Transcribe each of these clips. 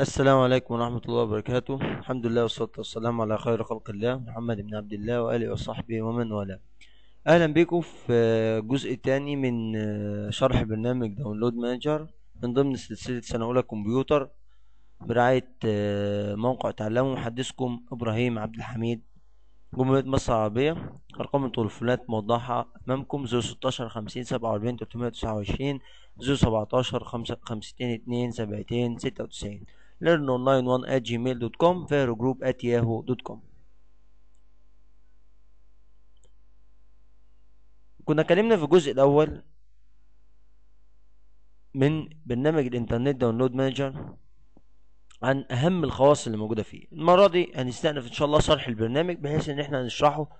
السلام عليكم ورحمة الله وبركاته الحمد لله والصلاة والسلام على خير خلق الله محمد بن عبد الله وآله وصحبه ومن والاه أهلا بكم في جزء تاني من شرح برنامج داونلود مانجر من ضمن سلسلة سنة أولى كمبيوتر برعاية آه، موقع تعلموا محدثكم إبراهيم عبد الحميد جمهورية مصر العربية أرقام التليفونات موضحة أمامكم زيرو ستاشر خمسين سبعة وأربعين تلتمية تسعة وعشرين زيرو سبعتاشر خمسة خمستين اتنين سبعتين ستة وتسعين learnonline 1gmailcom at كنا اتكلمنا في الجزء الاول من برنامج الانترنت داونلود مانجر عن اهم الخواص اللي موجوده فيه المره دي هنستأنف ان شاء الله شرح البرنامج بحيث ان احنا هنشرحه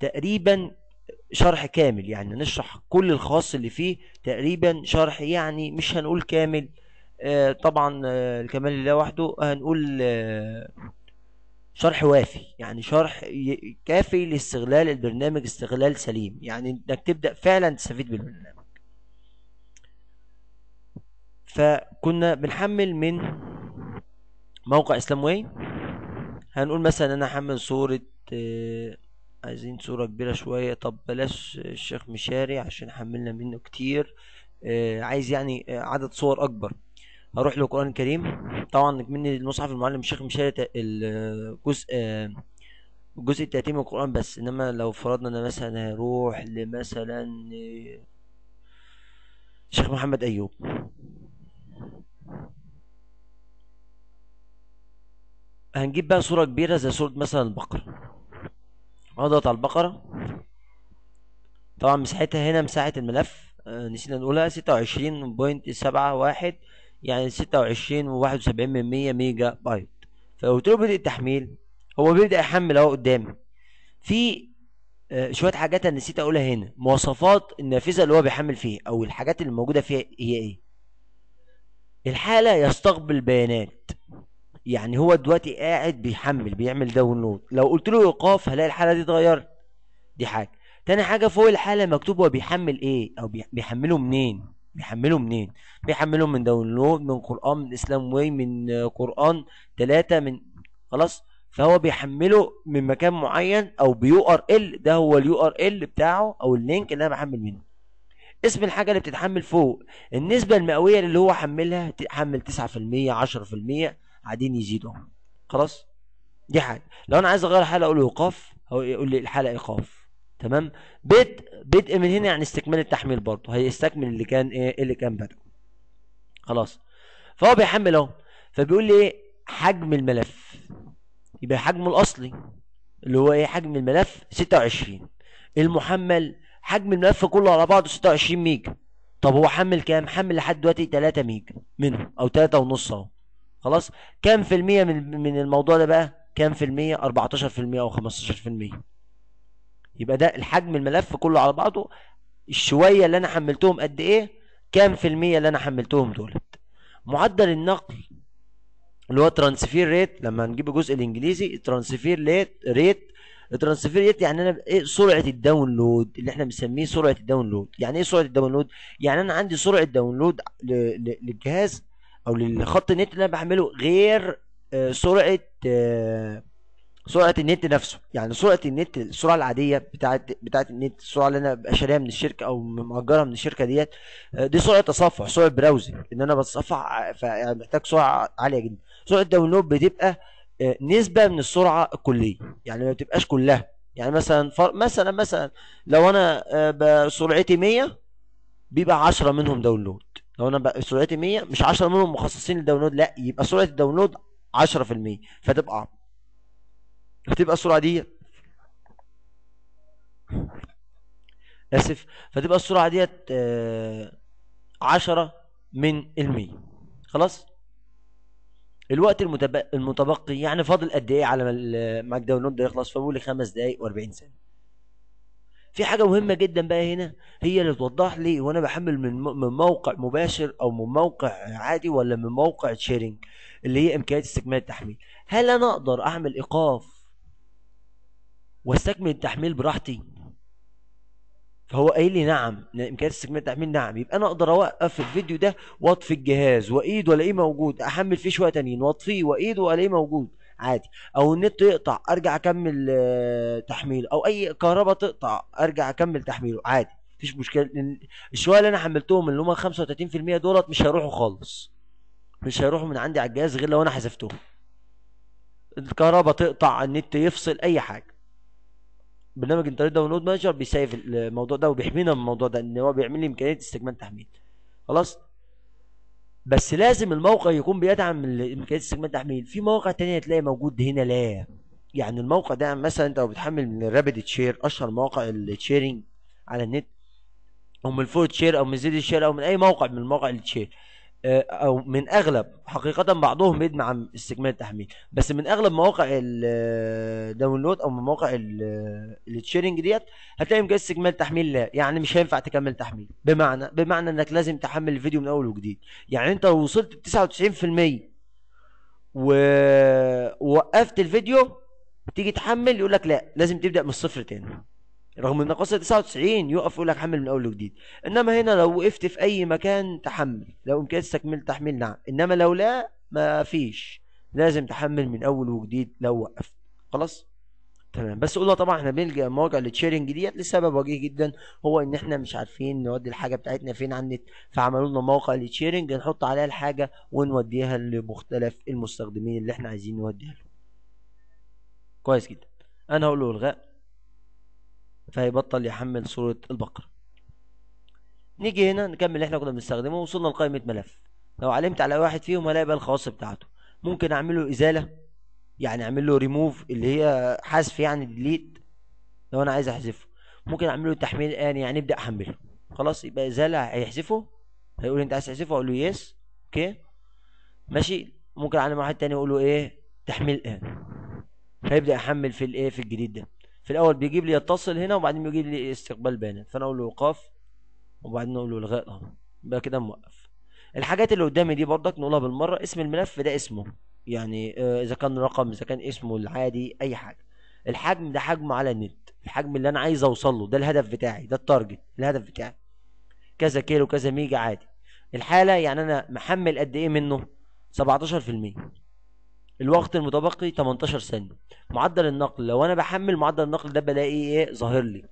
تقريبا شرح كامل يعني نشرح كل الخواص اللي فيه تقريبا شرح يعني مش هنقول كامل آه، طبعا آه، الكمال لله وحده هنقول آه، شرح وافي يعني شرح كافي لاستغلال البرنامج استغلال سليم يعني انك تبدا فعلا تستفيد بالبرنامج فكنا بنحمل من موقع اسلام واي هنقول مثلا انا هحمل صورة عايزين صورة كبيرة شوية طب بلاش الشيخ مشاري عشان حملنا منه كتير عايز يعني عدد صور اكبر هروح للقران الكريم طبعا مني المصحف المعلم الشيخ مشاري الجزء جزء التأتيم من القرآن بس إنما لو فرضنا أنا مثلا هروح لمثلا شيخ محمد أيوب هنجيب بقى صورة كبيرة زي صورة مثلا البقرة اضغط على البقرة طبعا مساحتها هنا مساحة الملف آه، نسينا نقولها ستة وعشرين بوينت سبعة واحد يعني 26 و71 من 100 ميجا بايت فلو قلت له بدء التحميل هو بيبدا يحمل اهو قدامي في آه، شويه حاجات انا نسيت اقولها هنا مواصفات النافذه اللي هو بيحمل فيها او الحاجات اللي موجوده فيها هي ايه الحاله يستقبل بيانات يعني هو دلوقتي قاعد بيحمل بيعمل داونلود لو قلت له ايقاف هلاقي الحاله دي اتغيرت دي حاجه تاني حاجه فوق الحاله مكتوب هو بيحمل ايه او بيحمله منين بيحمله منين بيحمله من داونلود من قران من اسلام واي من قران ثلاثة من خلاص فهو بيحمله من مكان معين او بيو ار ال ده هو اليو ار ال بتاعه او اللينك اللي انا بحمل منه اسم الحاجة اللي بتتحمل فوق النسبة المئوية اللي هو حملها حمل 9% 10% قاعدين يزيدوا خلاص دي حاجة لو انا عايز اغير حالة اقول له ايقاف هو يقول لي الحالة ايقاف تمام بدء بدء إيه من هنا يعني استكمال التحميل برضه هيستكمل اللي كان ايه, إيه اللي كان بدأ خلاص فهو بيحمل اهو فبيقول لي ايه حجم الملف يبقى حجمه الاصلي اللي هو ايه حجم الملف 26 المحمل حجم الملف كله على بعضه 26 ميجا طب هو حمل كام حمل لحد دلوقتي 3 ميجا منهم او 3 ونص اهو خلاص كام في المية من من الموضوع ده بقى كام في المية 14% او 15% يبقى ده الحجم الملف كله على بعضه الشويه اللي انا حملتهم قد ايه كام في الميه اللي انا حملتهم دولت معدل النقل اللي هو ترانسفير ريت لما هنجيب الجزء الانجليزي ترانسفير ريت ريت الترانسفير ريت يعني انا ايه سرعه الداونلود اللي احنا بنسميه سرعه الداونلود يعني ايه سرعه الداونلود يعني انا عندي سرعه داونلود للجهاز او للخط النت اللي انا بعمله غير آه، سرعه آه، سرعه النت نفسه يعني سرعه النت السرعه العاديه بتاعت بتاعت النت السرعه اللي انا ببقى شاريها من الشركه او مأجرها من الشركه ديت آه، دي سرعه تصفح سرعه براوزنج ان انا بتصفح فمحتاج يعني محتاج سرعه عاليه جدا سرعه الداونلود بتبقى آه، نسبه من السرعه الكليه يعني ما بتبقاش كلها يعني مثلا فر... مثلا مثلا لو انا آه، سرعتي 100 بيبقى 10 منهم داونلود لو انا سرعتي 100 مش 10 منهم مخصصين للداونلود لا يبقى سرعه الداونلود 10% فتبقى فتبقى السرعة دي اسف فتبقى السرعة ديت 10 من المية خلاص الوقت المتبقي يعني فاضل قد ايه على ما الماك داونلود ده يخلص فبقول لي 5 دقايق و40 ثانية في حاجة مهمة جدا بقى هنا هي اللي توضح لي وانا بحمل من من موقع مباشر او من موقع عادي ولا من موقع شيرنج اللي هي امكانيات استكمال التحميل هل انا اقدر اعمل ايقاف واستكمل التحميل براحتي فهو قايل لي نعم امكانيات استكمال التحميل نعم يبقى انا اقدر اوقف الفيديو ده واطفي الجهاز وايد والاقيه موجود احمل فيه شويه تانيين واطفيه وايد والاقيه موجود عادي او النت يقطع ارجع اكمل آه، تحميله او اي كهرباء تقطع ارجع اكمل تحميله عادي مفيش مشكله الشويه اللي انا حملتهم اللي هم 35% دولت مش هيروحوا خالص مش هيروحوا من عندي على الجهاز غير لو انا حذفتهم الكهرباء تقطع النت يفصل اي حاجه برنامج انترنت داونلود مانجر بيسيف الموضوع ده وبيحمينا من الموضوع ده ان هو بيعمل لي امكانيه استكمال تحميل خلاص بس لازم الموقع يكون بيدعم امكانيه استكمال تحميل في مواقع تانية هتلاقي موجود هنا لا يعني الموقع ده مثلا انت لو بتحمل من الرابيد شير اشهر مواقع الشيرنج على النت او من فورد شير او من زيد شير او من اي موقع من المواقع اللي تشير آه، او من اغلب حقيقه بعضهم بيدعم استكمال التحميل بس من اغلب مواقع الداونلود او من مواقع التشيرنج ديت هتلاقي مجهز استكمال تحميل لا يعني مش هينفع تكمل تحميل بمعنى بمعنى انك لازم تحمل الفيديو من اول وجديد يعني انت لو وصلت 99% ووقفت الفيديو تيجي تحمل يقول لك لا لازم تبدا من الصفر تاني رغم ان قصه 99 يقف يقول لك حمل من اول وجديد انما هنا لو وقفت في اي مكان تحمل لو امكانيه تكمل تحميل نعم انما لو لا ما فيش لازم تحمل من اول وجديد لو وقفت خلاص تمام بس قلنا طبعا احنا بنلجا مواقع التشيرنج ديت لسبب وجيه جدا هو ان احنا مش عارفين نودي الحاجه بتاعتنا فين على النت فعملوا لنا موقع التشيرنج نحط عليها الحاجه ونوديها لمختلف المستخدمين اللي احنا عايزين نوديها لهم كويس جدا انا هقول له الغاء فهيبطل يحمل صورة البقرة نيجي هنا نكمل اللي احنا كنا بنستخدمه وصلنا لقائمة ملف لو علمت على واحد فيهم هلاقي بقى الخواص بتاعته ممكن اعمل له ازالة يعني اعمل له ريموف اللي هي حذف يعني ديليت لو انا عايز احذفه ممكن اعمل له تحميل الان يعني ابدا احمله خلاص يبقى ازالة هيحذفه هيقول انت عايز تحذفه اقول له يس اوكي ماشي ممكن اعلم واحد تاني اقول له ايه تحميل الان فيبدا يحمل في الايه في الجديد ده في الاول بيجيب لي يتصل هنا وبعدين بيجيب لي استقبال بيانات فانا اقول له ايقاف وبعدين اقول له الغاء اهو يبقى كده موقف الحاجات اللي قدامي دي برضك نقولها بالمره اسم الملف ده اسمه يعني آه، اذا كان رقم اذا كان اسمه العادي اي حاجه الحجم ده حجمه على النت الحجم اللي انا عايز اوصل له ده الهدف بتاعي ده التارجت الهدف بتاعي كذا كيلو كذا ميجا عادي الحاله يعني انا محمل قد ايه منه 17% الوقت المتبقي 18 ثانية معدل النقل لو انا بحمل معدل النقل ده بلاقي ايه ظاهر لي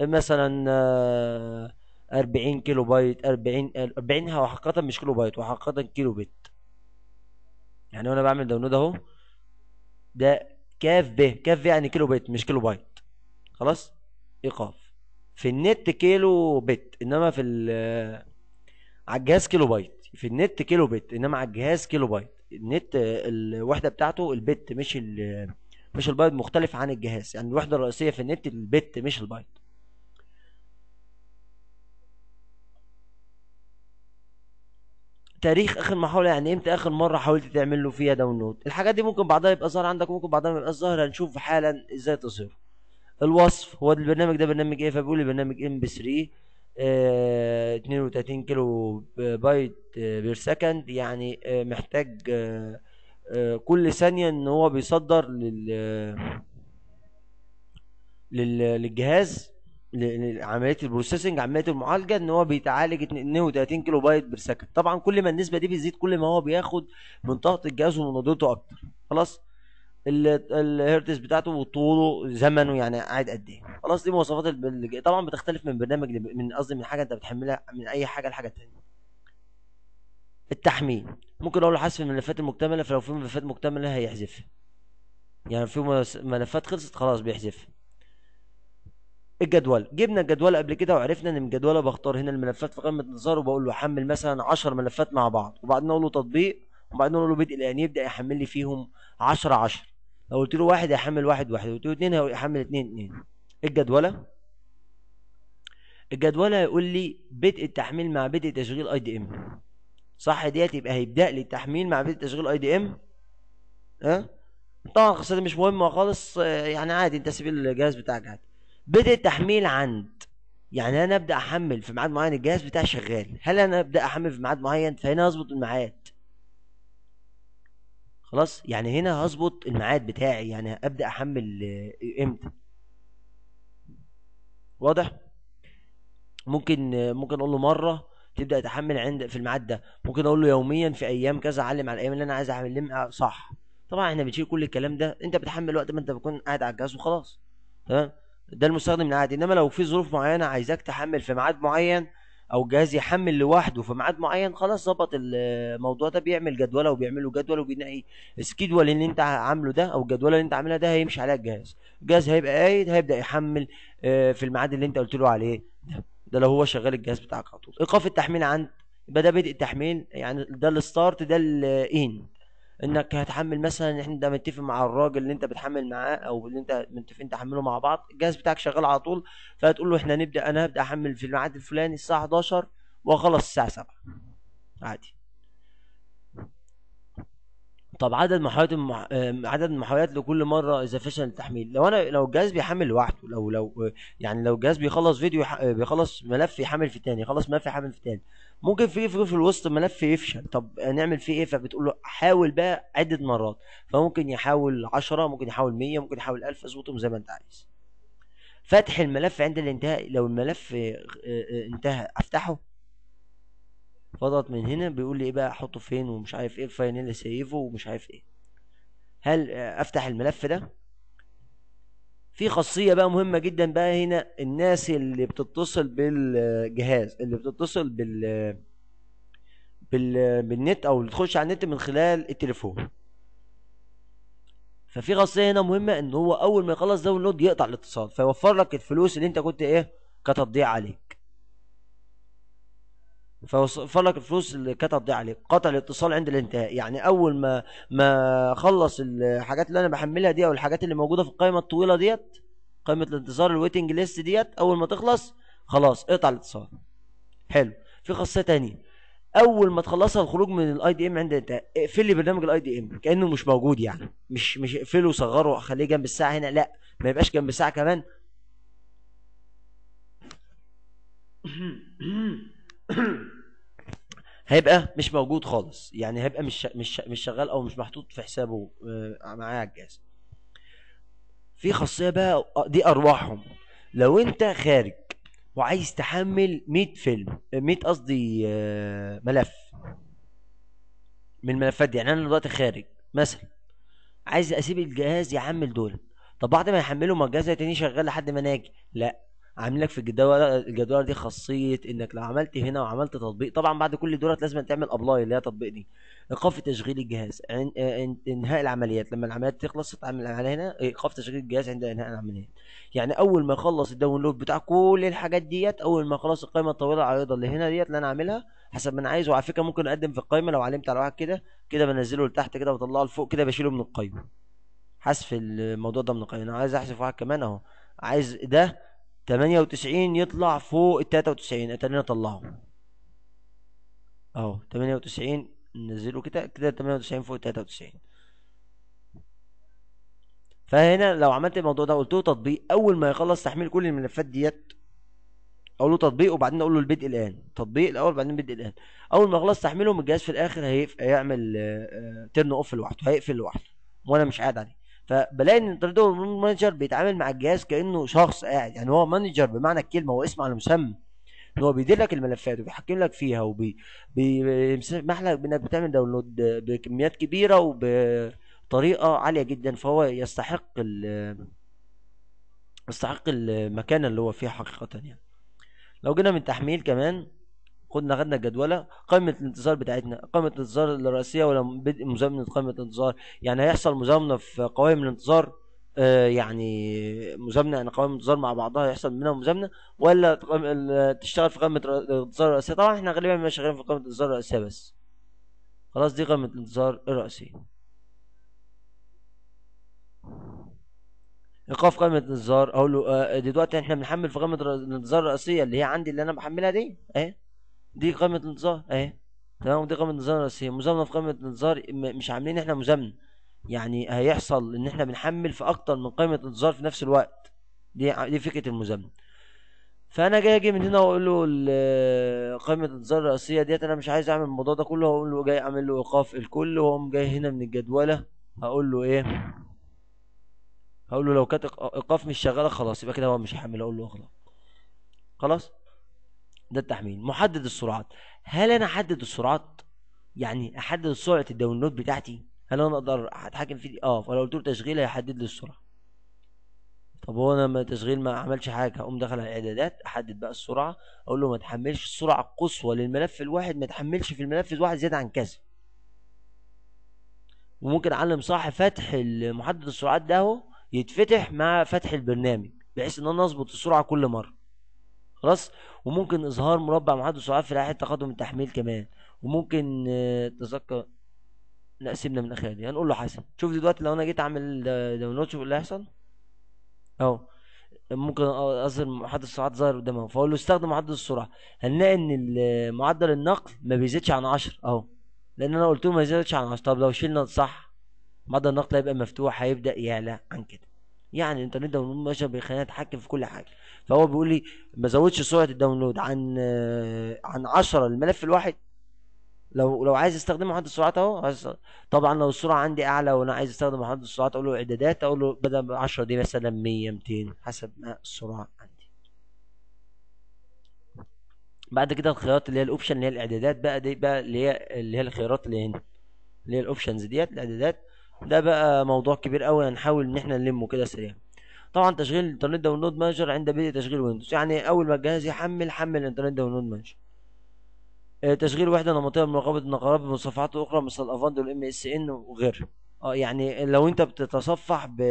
مثلا آه، أربعين كيلو بايت أربعين أربعين هو حقيقة مش كيلو بايت وحقيقة كيلو بت يعني وانا بعمل داونلود اهو ده كاف ب كاف ب يعني كيلو بت مش كيلو بايت خلاص ايقاف في النت كيلو بت انما في ال آه، على الجهاز كيلو بايت في النت كيلو بت انما على الجهاز كيلو بايت النت الوحده بتاعته البت مش ال مش البايت مختلف عن الجهاز يعني الوحده الرئيسيه في النت البت مش البايت تاريخ اخر محاوله يعني امتى اخر مره حاولت تعمل له فيها داونلود الحاجات دي ممكن بعضها يبقى ظاهر عندك ممكن بعضها ما يبقاش ظاهر هنشوف حالا ازاي تظهر الوصف هو البرنامج ده برنامج ايه فبيقول لي برنامج ام بي 3 32 كيلو بايت بير سكند يعني آه، محتاج آه، آه، كل ثانية ان هو بيصدر لل للجهاز عملية البروسيسنج عملية المعالجة ان هو بيتعالج 32 كيلو بايت بير سكند طبعا كل ما النسبة دي بتزيد كل ما هو بياخد من طاقة الجهاز ومنضدته اكتر خلاص الهيرتز بتاعته وطوله زمنه يعني قاعد قد ايه خلاص دي مواصفات طبعا بتختلف من برنامج من قصدي من حاجه انت بتحملها من اي حاجه لحاجه ثانيه التحميل ممكن اقول له حذف الملفات المكتمله فلو في ملفات مكتمله هيحذفها يعني في ملفات خلصت خلاص بيحذفها الجدول جبنا الجدول قبل كده وعرفنا ان من جدوله بختار هنا الملفات في قائمه انتظار وبقول له حمل مثلا 10 ملفات مع بعض وبعدين اقول له تطبيق وبعدين اقول له بدء الان يبدا يحمل لي فيهم 10 10 لو قلت له واحد هيحمل واحد واحد لو قلت له اثنين هيحمل اثنين اثنين الجدوله الجدوله هيقول لي بدء التحميل مع بدء تشغيل اي دي ام صح ديت يبقى هيبدا لي التحميل مع بدء تشغيل اي دي ام ها طبعا القصه دي مش مهمه خالص يعني عادي انت سيب الجهاز بتاعك عادي بدء التحميل عند يعني انا ابدا احمل في ميعاد معين الجهاز بتاعي شغال هل انا ابدا احمل في ميعاد معين فهنا اظبط الميعاد خلاص يعني هنا هظبط الميعاد بتاعي يعني ابدا احمل آه، امتى واضح ممكن آه، ممكن اقول له مره تبدا تحمل عند في الميعاد ده ممكن اقول له يوميا في ايام كذا علم على الايام اللي انا عايز احمل صح طبعا احنا بنشيل كل الكلام ده انت بتحمل وقت ما انت بتكون قاعد على الجهاز وخلاص تمام ده المستخدم العادي انما لو في ظروف معينه عايزاك تحمل في ميعاد معين او جهاز يحمل لوحده في ميعاد معين خلاص ظبط الموضوع ده بيعمل جدوله وبيعملوا جدول وبينقي السكيدول اللي انت عامله ده او الجدوله اللي انت عاملها ده هيمشي عليها الجهاز الجهاز هيبقى قايد هيبدا يحمل آه، في الميعاد اللي انت قلت له عليه ده ده لو هو شغال الجهاز بتاعك على طول ايقاف التحميل عند يبقى ده بدء التحميل يعني ده الستارت ده الاند انك هتحمل مثلا احنا ده متفق مع الراجل اللي انت بتحمل معاه او اللي انت متفقين تحمله مع بعض الجهاز بتاعك شغال على طول فهتقول له احنا نبدا انا هبدا احمل في الميعاد الفلاني الساعه 11 واخلص الساعه 7 عادي طب عدد محاولات المح... عدد المحاولات لكل مره اذا فشل التحميل لو انا لو الجهاز بيحمل لوحده لو لو يعني لو الجهاز بيخلص فيديو بيخلص ملف يحمل في تاني يخلص ملف يحمل في تاني ممكن ايه في في الوسط ملف يفشل طب نعمل فيه ايه فبتقول له حاول بقى عده مرات فممكن يحاول 10 ممكن يحاول 100 ممكن يحاول 1000 اظبطهم زي ما انت عايز فتح الملف عند الانتهاء لو الملف آه، آه، انتهى افتحه فضغط من هنا بيقول لي ايه بقى احطه فين ومش عارف ايه فاينل سيفه ومش عارف ايه هل آه، افتح الملف ده في خاصيه بقى مهمه جدا بقى هنا الناس اللي بتتصل بالجهاز اللي بتتصل بال بال بالنت او اللي تخش على النت من خلال التليفون ففي خاصيه هنا مهمه ان هو اول ما يخلص داونلود يقطع الاتصال فيوفر لك الفلوس اللي انت كنت ايه كتضيع عليك فوصل لك الفلوس اللي كانت هتضيع عليك قطع الاتصال عند الانتهاء يعني اول ما ما اخلص الحاجات اللي انا بحملها دي او الحاجات اللي موجوده في القائمه الطويله ديت قائمه الانتظار الويتنج ليست ديت اول ما تخلص خلاص اقطع الاتصال حلو في خاصيه تانية اول ما تخلصها الخروج من الاي دي ام عند انت اقفل لي برنامج الاي دي ام كانه مش موجود يعني مش مش اقفله وصغره خليه جنب الساعه هنا لا ما يبقاش جنب الساعه كمان هيبقى مش موجود خالص يعني هيبقى مش مش مش شغال او مش محطوط في حسابه آه، معاه على الجهاز في خاصيه بقى آه، دي ارواحهم لو انت خارج وعايز تحمل 100 فيلم 100 آه، قصدي ملف من الملفات دي يعني انا دلوقتي خارج مثلا عايز اسيب الجهاز يحمل دول طب بعد ما يحمله ما الجهاز هيتني شغال لحد ما ناجي لا عامل لك في الجدول الجدول دي خاصيه انك لو عملت هنا وعملت تطبيق طبعا بعد كل دولت لازم تعمل ابلاي اللي هي تطبيق دي ايقاف تشغيل الجهاز انهاء العمليات لما العمليات تخلص تعمل على هنا ايقاف تشغيل الجهاز عند انهاء العمليات يعني اول ما يخلص الداونلود بتاع كل الحاجات ديت اول ما خلاص القائمه الطويله العريضه اللي هنا ديت اللي انا عاملها حسب ما انا عايزه وعلى فكره ممكن اقدم في القائمه لو علمت على واحد كده كده بنزله لتحت كده بطلعه لفوق كده بشيله من القائمه حذف الموضوع ده من القائمه انا عايز احذف واحد كمان اهو عايز ده 98 يطلع فوق ال 93 اتنين اطلعه اهو 98 ننزله كده كده 98 فوق ال 93 فهنا لو عملت الموضوع ده قلت له تطبيق اول ما يخلص تحميل كل الملفات ديت اقول له تطبيق وبعدين اقول له البدء الان تطبيق الاول وبعدين البدء الان اول ما يخلص تحميلهم الجهاز في الاخر هيعمل تيرن آه، اوف آه، لوحده هيقفل لوحده وانا مش قاعد عليه فبلاقي ان تريدو مانجر بيتعامل مع الجهاز كانه شخص قاعد يعني هو مانجر بمعنى الكلمه هو اسم على مسمى هو بيدير لك الملفات وبيحكم لك فيها وبيسمح لك بانك بتعمل داونلود بكميات كبيره وبطريقه عاليه جدا فهو يستحق ال يستحق المكان اللي هو فيه حقيقه يعني لو جينا من تحميل كمان خدنا خدنا الجدوله قائمه الانتظار بتاعتنا قائمه الانتظار الرئيسيه ولا بدء مزامنه قائمه الانتظار يعني هيحصل مزامنه في قوائم الانتظار آه يعني مزامنه يعني قوائم الانتظار مع بعضها هيحصل منها مزامنه ولا تشتغل في قائمه الانتظار الرئيسيه طبعا احنا غالبا مش شغالين في قائمه الانتظار الرئيسيه بس خلاص دي قائمه الانتظار الرئيسيه ايقاف قائمه الانتظار اقول له آه، دلوقتي احنا بنحمل في قائمه الانتظار الرئيسيه اللي هي عندي اللي انا بحملها دي اهي دي قائمه الانتظار اهي تمام دي قائمه الانتظار الرئيسيه مزامنه في قائمه الانتظار مش عاملين احنا مزامنه يعني هيحصل ان احنا بنحمل في اكتر من قائمه انتظار في نفس الوقت دي دي فكره المزامنه فانا جاي اجي من هنا واقول له قائمه الانتظار الرئيسيه ديت انا مش عايز اعمل الموضوع ده كله هقول له جاي اعمل له ايقاف الكل واقوم جاي هنا من الجدوله هقول له ايه هقول له لو كانت ايقاف مش شغاله خلاص يبقى كده هو مش هيحمل اقول له اغلق إيه؟ خلاص ده التحميل محدد السرعات هل انا احدد السرعات يعني احدد سرعه الداونلود بتاعتي هل انا اقدر اتحكم في اه فلو قلت له تشغيل هيحدد لي السرعه طب هو انا ما تشغيل ما عملش حاجه اقوم داخل على الاعدادات احدد بقى السرعه اقول له ما تحملش السرعه القصوى للملف الواحد ما تحملش في الملف الواحد زياده عن كذا وممكن اعلم صاحب فتح محدد السرعات ده اهو يتفتح مع فتح البرنامج بحيث ان انا اظبط السرعه كل مره خلاص وممكن اظهار مربع محدد سرعات في ناحيه تقدم التحميل كمان وممكن آه، تذكر لا سيبنا من الاخر دي هنقول له حسن شوف دلوقتي لو انا جيت اعمل آه، داونلود شوف اللي هيحصل اهو ممكن اظهر محدد السرعات ظاهر قدامه فاقول له استخدم محدد السرعه هنلاقي ان آه، معدل النقل ما بيزيدش عن 10 اهو لان انا قلت له ما يزيدش عن 10 طب لو شلنا صح معدل النقل هيبقى مفتوح هيبدا يعلى عن كده يعني الانترنت داونلود ماشي بيخليني اتحكم في كل حاجه فهو بيقول لي ما زودش سرعه الداونلود عن آه، عن 10 الملف الواحد لو لو عايز استخدم محدد السرعات اهو طبعا لو السرعه عندي اعلى وانا عايز استخدم محدد السرعات اقول له اعدادات اقول له بدل ب 10 دي مثلا 100 200 حسب ما السرعه عندي بعد كده الخيارات اللي هي الاوبشن اللي هي الاعدادات بقى دي بقى اللي هي اللي هي الخيارات اللي هنا اللي هي الاوبشنز ديت الاعدادات ده بقى موضوع كبير قوي هنحاول ان احنا نلمه كده سريع طبعا تشغيل الانترنت داونلود مانجر عند بدء تشغيل ويندوز يعني اول ما الجهاز يحمل حمل الانترنت داونلود مانجر آه، تشغيل وحده نمطيه من رقابه النقرات بمتصفحات اخرى مثل الافاند والام اس ان وغيره اه يعني لو انت بتتصفح ب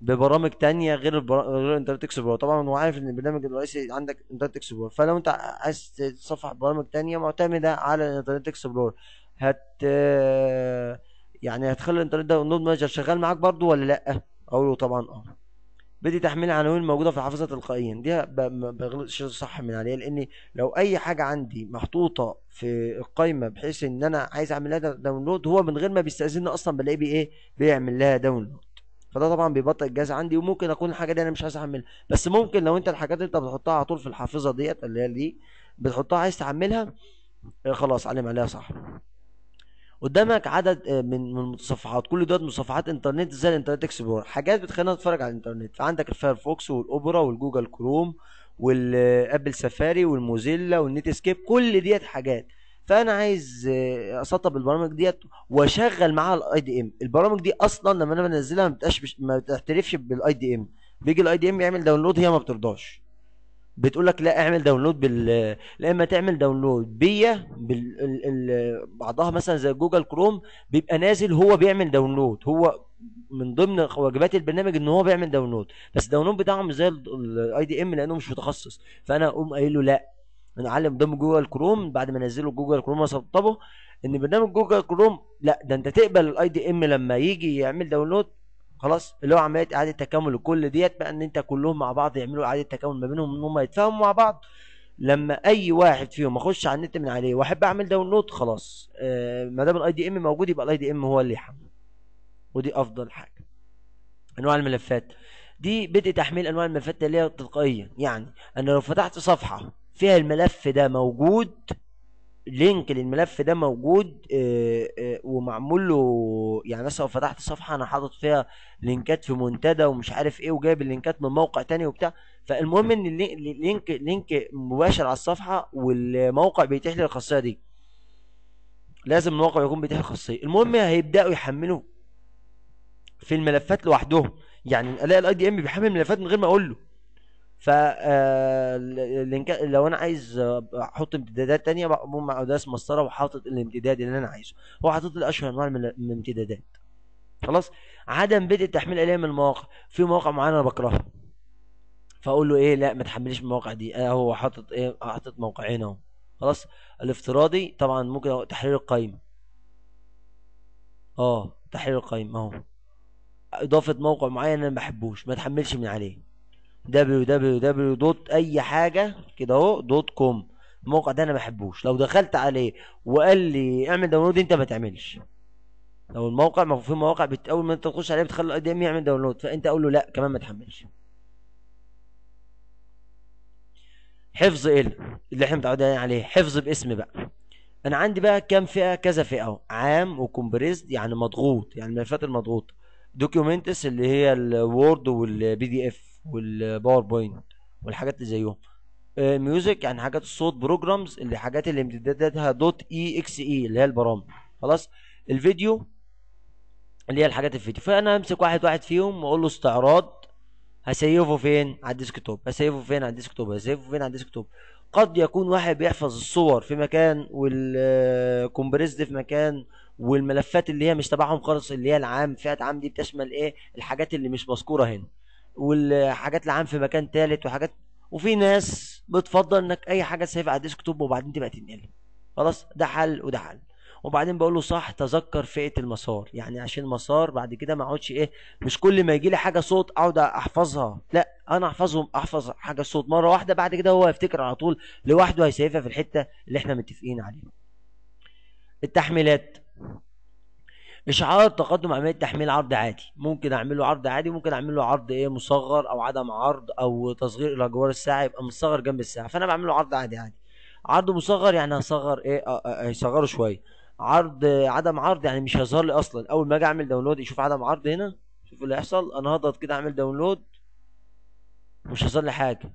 ببرامج تانية غير البرا... غير انترنت اكسبلور طبعا هو عارف ان البرنامج الرئيسي عندك انترنت اكسبلور فلو انت عايز تتصفح ببرامج تانية معتمدة على الانترنت اكسبلور هت يعني هتخلي الانترنت ده نود مانجر شغال معاك برضو ولا لا اقول له طبعا اه بدي تحميل عناوين موجوده في الحافظه تلقائيا دي ما بغلطش صح من عليها لان لو اي حاجه عندي محطوطه في القايمه بحيث ان انا عايز اعمل لها داونلود هو من غير ما بيستاذن اصلا بلاقيه بي ايه بيعمل لها داونلود فده طبعا بيبطئ الجهاز عندي وممكن اكون الحاجه دي انا مش عايز احملها بس ممكن لو انت الحاجات اللي انت بتحطها على طول في الحافظه ديت اللي هي دي بتحطها عايز تحملها آه، خلاص علم عليها صح قدامك عدد آه، من من المتصفحات كل دوت متصفحات انترنت زي الانترنت اكسبلور حاجات بتخلينا نتفرج على الانترنت فعندك الفايرفوكس والاوبرا والجوجل كروم والابل سفاري والموزيلا والنيت سكيب كل ديت حاجات فانا عايز آه، اسطب البرامج ديت واشغل معاها الاي دي ام البرامج دي اصلا لما انا بنزلها ما بتبقاش ما بتحترفش بالاي دي ام بيجي الاي دي ام يعمل داونلود هي ما بترضاش بتقول لك لا اعمل داونلود بال لا اما تعمل داونلود بيا بال... بعضها مثلا زي جوجل كروم بيبقى نازل هو بيعمل داونلود هو من ضمن واجبات البرنامج ان هو بيعمل داونلود بس الداونلود بتاعهم زي الاي دي ام لانه مش متخصص فانا اقوم قايل له لا انا اعلم ضمن جوجل كروم بعد ما انزله جوجل كروم واسطبه ان برنامج جوجل كروم لا ده انت تقبل الاي دي ام لما يجي يعمل داونلود خلاص اللي هو عمليه اعاده تكامل لكل ديت بقى ان انت كلهم مع بعض يعملوا اعاده تكامل ما بينهم ان هم يتفاهموا مع بعض لما اي واحد فيهم اخش على النت من عليه واحب اعمل داونلود خلاص آه، ما دام الاي دي ام موجود يبقى الاي دي ام هو اللي يحمل ودي افضل حاجه انواع الملفات دي بدء تحميل انواع الملفات اللي هي تلقائيا يعني انا لو فتحت صفحه فيها الملف ده موجود لينك للملف ده موجود آه، آه، ومعمول له يعني مثلا لو فتحت صفحه انا حاطط فيها لينكات في منتدى ومش عارف ايه وجايب اللينكات من موقع تاني وبتاع فالمهم ان اللينك لينك مباشر على الصفحه والموقع بيتيح لي الخاصيه دي لازم الموقع يكون بيتيح الخاصيه المهم هيبداوا يحملوا في الملفات لوحدهم يعني الاقي الاي دي ام بيحمل ملفات من غير ما اقول له ف آه، لو انا عايز آه، احط امتدادات تانية بقوم مع اداس مسطره وحاطط الامتداد اللي انا عايزه هو حاطط لي اشهر انواع من الامتدادات خلاص عدم بدء التحميل الاليه من المواقع في مواقع معينه انا بكرهها فاقول له ايه لا ما تحمليش المواقع دي اهو آه، حاطط ايه حاطط موقعين اهو خلاص الافتراضي طبعا ممكن تحرير القايمه اه تحرير القايمه اهو اضافه موقع معين انا ما بحبوش ما تحملش من عليه www اي حاجه كده اهو دوت كوم الموقع ده انا ما بحبوش لو دخلت عليه وقال لي اعمل داونلود انت ما تعملش لو الموقع ما في مواقع اول ما انت تخش عليه بتخلي ام يعمل داونلود فانت اقول له لا كمان ما تحملش حفظ ال اللي احنا متعودين عليه حفظ باسم بقى انا عندي بقى كام فئه كذا فئه عام وكومبريزد يعني مضغوط يعني الملفات المضغوطه دوكيومنتس اللي هي الوورد والبي دي اف والباوربوينت والحاجات اللي زيهم ميوزك آه، يعني حاجات الصوت بروجرامز اللي حاجات اللي امتداداتها دوت اي اكس اي اللي هي البرامج خلاص الفيديو اللي هي الحاجات الفيديو فانا امسك واحد واحد فيهم واقول له استعراض هسيفه فين على الديسك توب هسيفه فين على الديسك توب هسيفه فين على الديسك توب قد يكون واحد بيحفظ الصور في مكان والكومبريسد في مكان والملفات اللي هي مش تبعهم خالص اللي هي العام فئه عام دي بتشمل ايه الحاجات اللي مش مذكوره هنا والحاجات العام في مكان تالت وحاجات وفي ناس بتفضل انك اي حاجه سايفها على الديسك توب وبعدين تبقى تنقلها خلاص ده حل وده حل وبعدين بقول له صح تذكر فئه المسار يعني عشان مسار بعد كده ما اقعدش ايه مش كل ما يجي لي حاجه صوت اقعد احفظها لا انا احفظهم احفظ حاجه صوت مره واحده بعد كده هو هيفتكر على طول لوحده هيسيفها في الحته اللي احنا متفقين عليها التحميلات اشعار تقدم عمليه تحميل عرض عادي ممكن اعمل له عرض عادي ممكن اعمل له عرض ايه مصغر او عدم عرض او تصغير الى جوار الساعه يبقى مصغر جنب الساعه فانا بعمل له عرض عادي عادي عرض مصغر يعني هصغر ايه هيصغره شويه عرض عدم عرض يعني مش هيظهر لي اصلا اول ما اجي اعمل داونلود يشوف عدم عرض هنا شوف اللي هيحصل انا هضغط كده اعمل داونلود مش هيظهر لي حاجه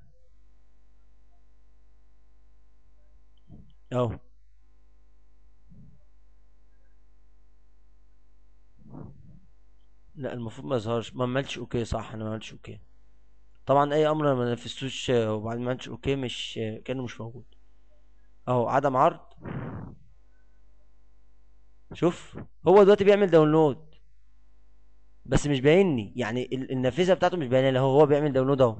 اهو لا المفروض ما يظهرش ما عملتش اوكي صح انا ما عملتش اوكي طبعا اي امر ما نفذتوش وبعد ما عملتش اوكي مش كانه مش موجود اهو عدم عرض شوف هو دلوقتي بيعمل داونلود بس مش باين لي يعني النافذه بتاعته مش باينه هو هو بيعمل داونلود اهو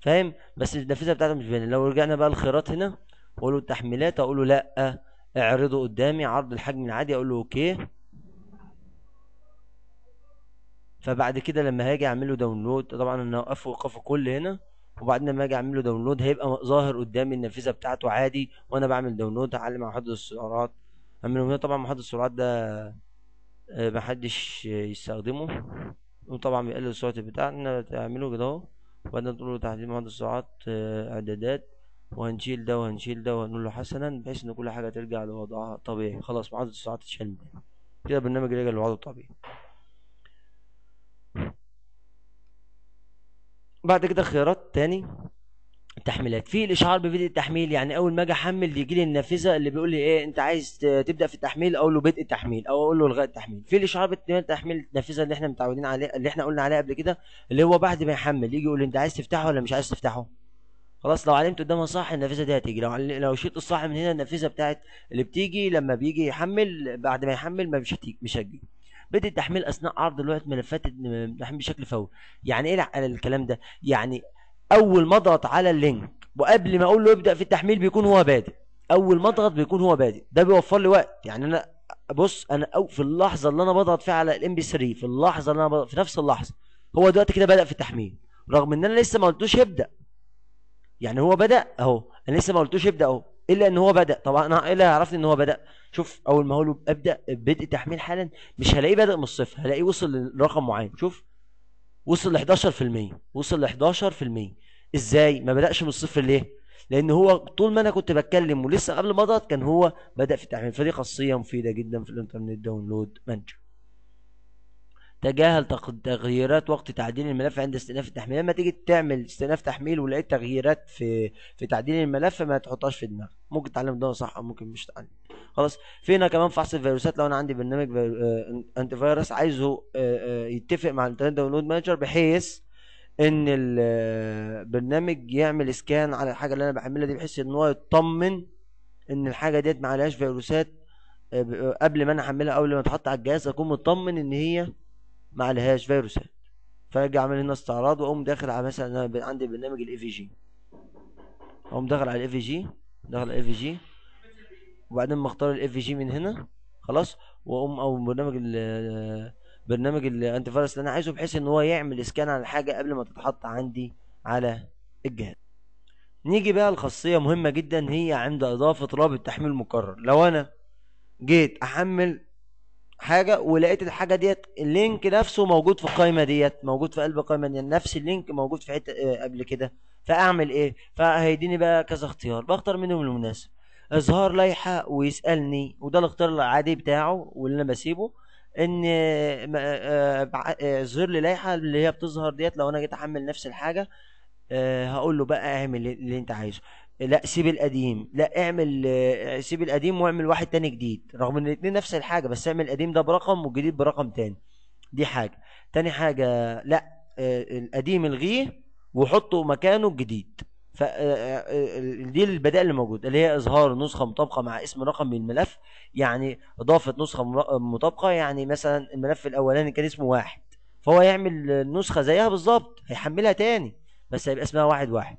فاهم بس النافذه بتاعته مش باينه لو رجعنا بقى الخيارات هنا واقول له التحميلات اقول له لا اعرضه قدامي عرض الحجم العادي اقول له اوكي فبعد كده لما هاجي اعمل له داونلود طبعا انا هوقفه وقفه كل هنا وبعدين لما اجي اعمل له داونلود هيبقى ظاهر قدامي النافذه بتاعته عادي وانا بعمل داونلود هعلم على محدد السرعات اعمله هنا طبعا محدد السرعات ده آه، محدش يستخدمه وطبعا بيقلل سرعه البتاع ان تعمله كده اهو وبعدين تقول له تحديد محدد السرعات آه، اعدادات وهنشيل ده وهنشيل ده وهنقول له حسنا بحيث ان كل حاجه ترجع لوضعها الطبيعي خلاص محدد السرعات اتشال كده البرنامج رجع لوضعه الطبيعي بعد كده خيارات تاني التحميلات في الاشعار ببدء التحميل يعني اول ما اجي احمل يجي لي النافذه اللي بيقول لي ايه انت عايز تبدا في التحميل اقول له بدء التحميل او اقول له الغاء التحميل في الاشعار تحميل النافذه اللي احنا متعودين عليه اللي احنا قلنا عليها قبل كده اللي هو بعد ما يحمل يجي يقول لي انت عايز تفتحه ولا مش عايز تفتحه خلاص لو علمت قدامها صح النافذه دي هتيجي لو لو شلت الصح من هنا النافذه بتاعت اللي بتيجي لما بيجي يحمل بعد ما يحمل ما مش هتيجي مش هتجي بدء تحميل اثناء عرض لوحه ملفات التحميل بشكل فوري يعني ايه الكلام ده يعني اول ما اضغط على اللينك وقبل ما اقول له ابدا في التحميل بيكون هو بادئ اول ما اضغط بيكون هو بادئ ده بيوفر لي وقت يعني انا بص انا أو في اللحظه اللي انا بضغط فيها على الام بي 3 في اللحظه اللي انا بضغط في نفس اللحظه هو دلوقتي كده بدا في التحميل رغم ان انا لسه ما قلتوش ابدا يعني هو بدا اهو انا لسه ما قلتوش ابدا اهو الا ان هو بدا طبعا انا الا إيه اللي ان هو بدا شوف اول ما اقول ابدا بدء تحميل حالا مش هلاقيه بدا من الصفر هلاقيه وصل لرقم معين شوف وصل ل 11% وصل ل 11% ازاي ما بداش من الصفر ليه لان هو طول ما انا كنت بتكلم ولسه قبل ما اضغط كان هو بدا في التحميل فدي خاصيه مفيده جدا في الانترنت داونلود مانجر تجاهل تغييرات وقت تعديل الملف عند استئناف التحميل لما تيجي تعمل استئناف تحميل ولقيت تغييرات في في تعديل الملف ما تحطهاش في دماغك ممكن تعلم ده صح او ممكن مش تعلم خلاص في هنا كمان فحص الفيروسات لو انا عندي برنامج انتي فيروس آه، عايزه آه، آه، يتفق مع الانترنت داونلود مانجر بحيث ان البرنامج يعمل سكان على الحاجه اللي انا بحملها دي بحيث ان هو يطمن ان الحاجه ديت ما عليهاش فيروسات قبل ما انا احملها او قبل ما تحط على الجهاز اكون مطمن ان هي ما عليهاش فيروسات فارجع اعمل هنا استعراض واقوم داخل على مثلا انا عندي برنامج الاي في جي اقوم داخل على الاي في جي داخل الاي في جي وبعدين بختار الاي في جي من هنا خلاص واقوم او برنامج ال برنامج الانتي فيروس اللي انا عايزه بحيث ان هو يعمل اسكان على الحاجه قبل ما تتحط عندي على الجهاز نيجي بقى لخاصيه مهمه جدا هي عند اضافه رابط تحميل مكرر لو انا جيت احمل حاجه ولقيت الحاجه ديت اللينك نفسه موجود في القائمه ديت موجود في قلب القائمه ديت نفس اللينك موجود في حته آه، قبل كده فاعمل ايه فهيديني بقى كذا اختيار بختار منهم المناسب اظهار لائحه ويسالني وده الاختيار العادي بتاعه واللي انا بسيبه ان اظهر آه، آه، لي لائحه اللي هي بتظهر ديت لو انا جيت احمل نفس الحاجه هقول له بقى اعمل اللي انت عايزه لا سيب القديم لا اعمل آه، سيب القديم واعمل واحد تاني جديد رغم ان الاتنين نفس الحاجه بس اعمل القديم ده برقم والجديد برقم تاني دي حاجه تاني حاجه لا آه، القديم الغيه وحطه مكانه الجديد ف آه، دي البدائل اللي موجوده اللي هي اظهار نسخه مطابقه مع اسم رقم من الملف يعني اضافه نسخه مطابقه يعني مثلا الملف الاولاني كان اسمه واحد فهو يعمل نسخه زيها بالظبط هيحملها تاني بس هيبقى اسمها واحد واحد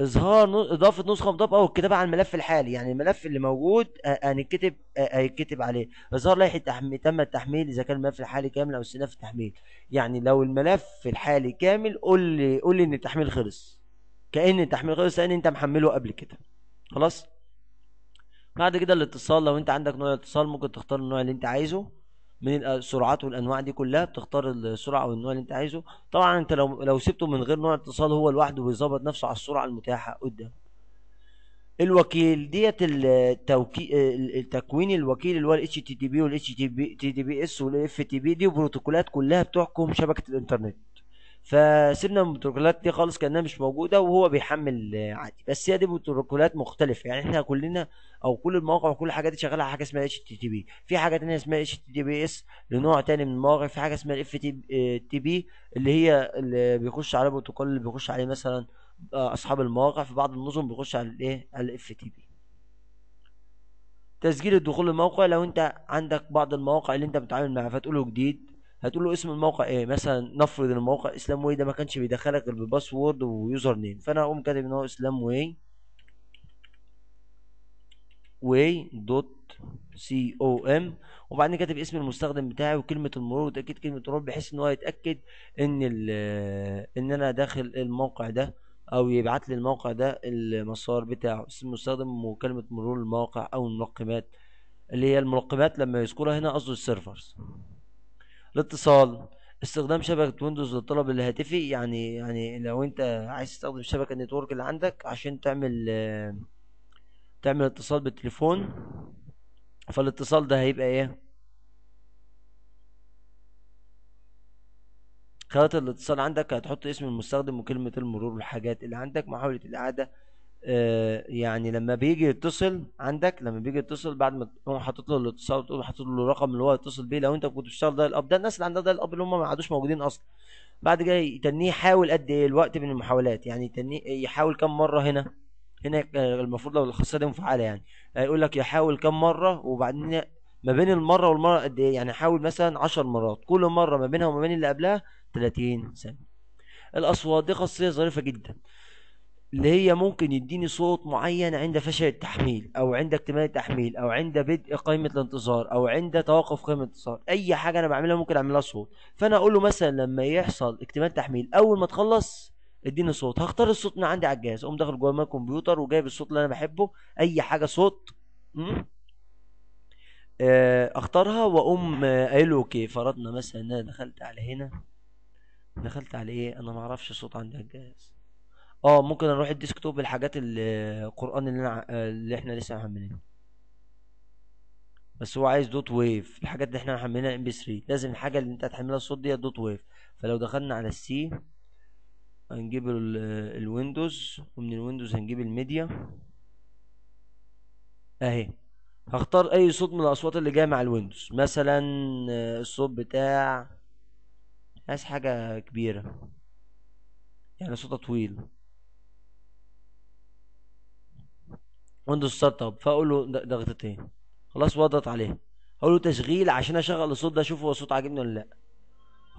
اظهار اضافه نسخه مطابقه والكتابه على الملف الحالي يعني الملف اللي موجود آه، آه، هنتكتب آه، هيتكتب عليه اظهار لائحه تحميل تم التحميل اذا كان الملف الحالي كامل او استئناف التحميل يعني لو الملف الحالي كامل قول لي قول لي ان التحميل خلص كان التحميل خلص لان انت محمله قبل كده خلاص بعد كده الاتصال لو انت عندك نوع اتصال ممكن تختار النوع اللي انت عايزه من السرعات والانواع دي كلها بتختار السرعه والنوع اللي انت عايزه طبعا انت لو لو سبته من غير نوع اتصال هو لوحده بيظبط نفسه على السرعه المتاحه قدام الوكيل ديت التوكي... التكوين الوكيل اللي هو الاتش تي تي بي والاتش تي بي اس والاف تي بي دي بروتوكولات كلها بتحكم شبكه الانترنت فسيبنا من البروتوكولات دي خالص كانها مش موجوده وهو بيحمل عادي بس هي دي بروتوكولات مختلفه يعني احنا كلنا او كل المواقع وكل الحاجات دي شغاله على حاجه اسمها اتش تي تي بي في حاجه ثانيه اسمها اتش تي تي بي اس لنوع ثاني من المواقع في حاجه اسمها الاف تي بي اللي هي اللي بيخش على بروتوكول اللي بيخش عليه مثلا آه، اصحاب المواقع في بعض النظم بيخش على الايه على الاف تي بي تسجيل الدخول للموقع لو انت عندك بعض المواقع اللي انت بتتعامل معاها فتقوله جديد هتقول له اسم الموقع ايه مثلا نفرض ان الموقع اسلام واي ده ما كانش بيدخلك غير بباسورد ويوزر نيم فانا هقوم كاتب ان هو اسلام واي واي دوت سي او ام وبعدين كاتب اسم المستخدم بتاعي وكلمه المرور وتاكيد كلمه المرور بحيث ان هو يتاكد ان آه، ان انا داخل الموقع ده او يبعت لي الموقع ده المسار بتاعه اسم المستخدم وكلمه مرور الموقع او الملقمات اللي هي الملقمات لما يذكرها هنا قصده السيرفرز الاتصال استخدام شبكة ويندوز للطلب الهاتفي يعني يعني لو انت عايز تستخدم الشبكة النتورك اللي عندك عشان تعمل تعمل اتصال بالتليفون فالاتصال ده هيبقى ايه خانة الاتصال عندك هتحط اسم المستخدم وكلمة المرور والحاجات اللي عندك محاولة الإعادة آه، يعني لما بيجي يتصل عندك لما بيجي يتصل بعد ما تقوم حاطط له الاتصال وتقوم حاطط له الرقم اللي هو يتصل بيه لو انت كنت بتشتغل دايل اب ده الناس اللي عندها دايل اب اللي هم ما عادوش موجودين اصلا بعد كده تنيه يحاول قد ايه الوقت من المحاولات يعني تنيه يحاول كم مره هنا هنا المفروض لو الخاصيه دي مفعله يعني هيقول لك يحاول كم مره وبعدين ما بين المره والمره قد ايه يعني حاول مثلا 10 مرات كل مره ما بينها وما بين اللي قبلها 30 ثانيه الاصوات دي خاصيه ظريفه جدا اللي هي ممكن يديني صوت معين عند فشل التحميل او عند اكتمال التحميل او عند بدء قائمه الانتظار او عند توقف قائمه الانتظار اي حاجه انا بعملها ممكن اعملها صوت فانا اقول له مثلا لما يحصل اكتمال تحميل اول ما تخلص اديني صوت هختار الصوت من عندي على الجهاز اقوم داخل جوه الكمبيوتر وجايب الصوت اللي انا بحبه اي حاجه صوت آه، اختارها واقوم آه، قايل له اوكي فرضنا مثلا ان انا دخلت على هنا دخلت على ايه انا ما اعرفش الصوت عندي على الجهاز اه ممكن اروح الديسكتوب الحاجات القران اللي انا اللي احنا لسه محملينها بس هو عايز دوت ويف الحاجات اللي احنا محملينها ام بي 3 لازم الحاجه اللي انت هتحملها الصوت دي دوت ويف فلو دخلنا على السي هنجيب الويندوز ومن الويندوز هنجيب الميديا اهي هختار اي صوت من الاصوات اللي جايه مع الويندوز مثلا آه، الصوت بتاع عايز حاجه كبيره يعني صوتها طويل ويندوز ستارت اب فاقول له ضغطتين إيه؟ خلاص واضغط عليه اقول له تشغيل عشان اشغل الصوت ده اشوف هو الصوت عاجبني ولا لا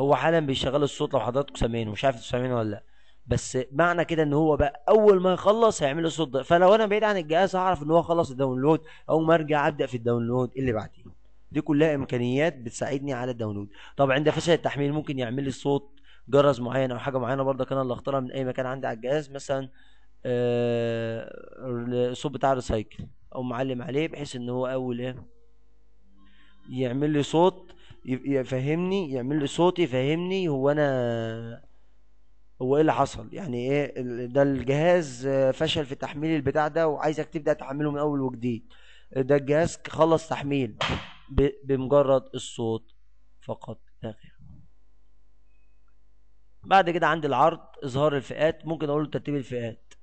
هو حالا بيشغل الصوت لو حضراتكم سامعينه مش عارف انتوا سامعينه ولا لا بس معنى كده ان هو بقى اول ما يخلص هيعمل الصوت ده فلو انا بعيد عن الجهاز هعرف ان هو خلص الداونلود او ما ارجع ابدا في الداونلود إيه اللي بعديه دي كلها امكانيات بتساعدني على الداونلود طب عند فشل التحميل ممكن يعمل لي صوت جرس معين او حاجه معينه برضه انا اللي اختارها من اي مكان عندي على الجهاز مثلا الصوت آه، بتاع الريسايكل او معلم عليه بحيث ان هو اول ايه يعمل لي صوت يفهمني يعمل لي صوت يفهمني هو انا هو ايه اللي حصل يعني ايه ده الجهاز فشل في تحميل البتاع ده وعايزك تبدا تحمله من اول وجديد ده الجهاز خلص تحميل بمجرد الصوت فقط لا غير بعد كده عندي العرض اظهار الفئات ممكن اقول له ترتيب الفئات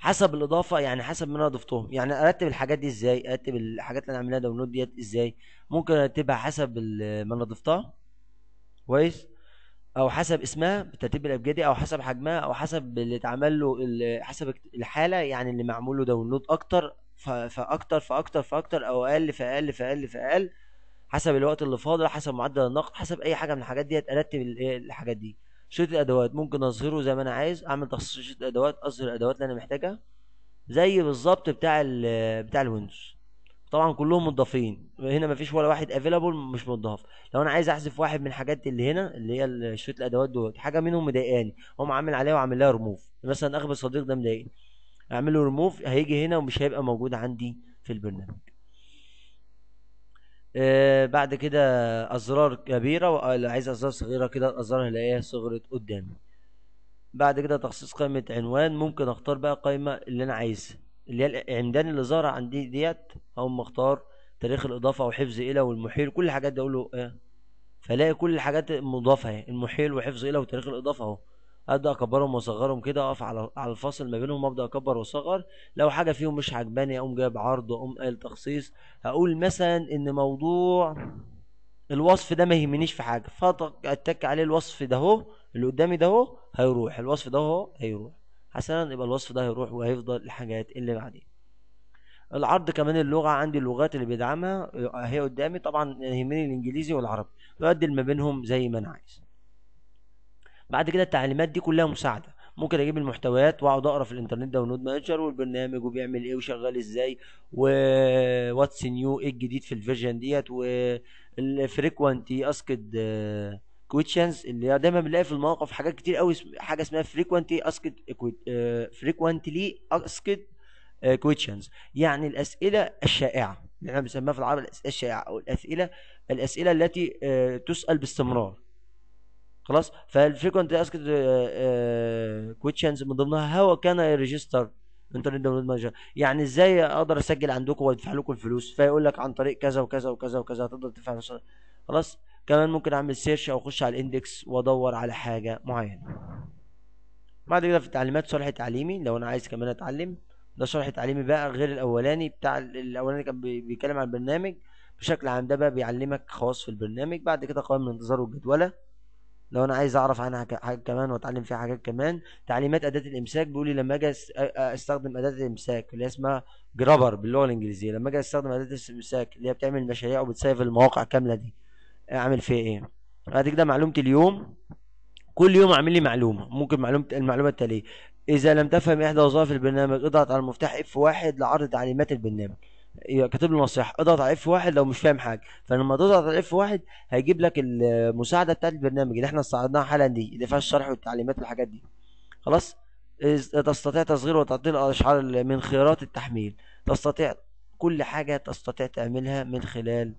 حسب الاضافه يعني حسب ما انا ضفتهم يعني ارتب الحاجات دي ازاي ارتب الحاجات اللي انا عاملها داونلود ديت ازاي ممكن ارتبها حسب ما انا ضفتها كويس او حسب اسمها بالترتيب الابجدي او حسب حجمها او حسب اللي اتعمل له حسب الحاله يعني اللي معمول له داونلود اكتر فاكتر فاكتر فاكتر او اقل فاقل فاقل فاقل حسب الوقت اللي فاضل حسب معدل النقد حسب اي حاجه من الحاجات ديت ارتب الحاجات دي شريط الادوات ممكن اظهره زي ما انا عايز اعمل تخصيص شريط الادوات اظهر الادوات اللي انا محتاجها زي بالظبط بتاع ال بتاع الويندوز طبعا كلهم مضافين هنا مفيش ولا واحد افيلابل مش مضاف لو انا عايز احذف واحد من الحاجات اللي هنا اللي هي شريط الادوات دول حاجه منهم مضايقاني اقوم عامل عليها وعامل لها ريموف مثلا اغبى صديق ده مضايقني اعمل له ريموف هيجي هنا ومش هيبقى موجود عندي في البرنامج آه، بعد كده ازرار كبيره آه، عايز ازرار صغيره كده الازرار هلاقيها صغرت قدامي بعد كده تخصيص قائمه عنوان ممكن اختار بقى القائمه اللي انا عايزها اللي هي العمدان اللي ظاهره عندي ديت هقوم اختار تاريخ الاضافه وحفظ الى والمحيل كل الحاجات دي اقول له ايه فلاقي كل الحاجات مضافه اهي المحيل وحفظ الى وتاريخ الاضافه اهو ابدا اكبرهم واصغرهم كده اقف على على الفاصل ما بينهم ابدا اكبر واصغر لو حاجه فيهم مش عجباني اقوم جايب عرض اقوم قايل تخصيص هقول مثلا ان موضوع الوصف ده ما يهمنيش في حاجه فاتك عليه الوصف ده اهو اللي قدامي ده اهو هيروح الوصف ده اهو هيروح حسنا يبقى الوصف ده هيروح وهيفضل الحاجات اللي بعديه العرض كمان اللغه عندي اللغات اللي بيدعمها هي قدامي طبعا يهمني الانجليزي والعربي بقدل ما بينهم زي ما انا عايز بعد كده التعليمات دي كلها مساعده ممكن اجيب المحتويات واقعد اقرا في الانترنت داونلود مانجر والبرنامج وبيعمل ايه وشغال ازاي وواتس نيو ايه الجديد في الفيرجن ديت والفريكوانتي اسكد كويتشنز اللي دايما بنلاقي في المواقف حاجات كتير قوي حاجه اسمها فريكوانتي اسكد فريكوانتلي اسكد كويتشنز يعني الاسئله الشائعه اللي احنا بنسميها في العربي الاسئله الشائعه او الاسئله الاسئله التي آه، تسال باستمرار خلاص فالفريكونت اسكت كويتشنز آه، آه، من ضمنها هو كان ريجستر انترنت داونلود مانجر يعني ازاي اقدر اسجل عندكم وادفع لكم الفلوس فيقول لك عن طريق كذا وكذا وكذا وكذا تقدر تدفع خلاص كمان ممكن اعمل سيرش او اخش على الاندكس وادور على حاجه معينه بعد كده في التعليمات شرح تعليمي لو انا عايز كمان اتعلم ده شرح تعليمي بقى غير الاولاني بتاع الاولاني كان بيتكلم عن البرنامج بشكل عام ده بقى بيعلمك خواص في البرنامج بعد كده قوائم الانتظار والجدوله لو انا عايز اعرف عنها حاجات كمان واتعلم فيها حاجات كمان تعليمات اداه الامساك بيقول لي لما اجي استخدم اداه الامساك اللي اسمها جرابر باللغه الانجليزيه لما اجي استخدم اداه الامساك اللي هي بتعمل مشاريع وبتسيف المواقع كامله دي اعمل فيها ايه بعد كده معلومتي اليوم كل يوم اعمل لي معلومه ممكن معلومه المعلومه التاليه اذا لم تفهم احدى وظائف البرنامج اضغط على المفتاح اف واحد لعرض تعليمات البرنامج إيه، كاتب له نصيحه اضغط على اف واحد لو مش فاهم حاجه فلما تضغط على اف واحد هيجيب لك المساعده بتاعت البرنامج اللي احنا استعرضناها حالا دي اللي فيها الشرح والتعليمات والحاجات دي خلاص تستطيع تصغير وتعطيل الاشعار من خيارات التحميل تستطيع كل حاجه تستطيع تعملها من خلال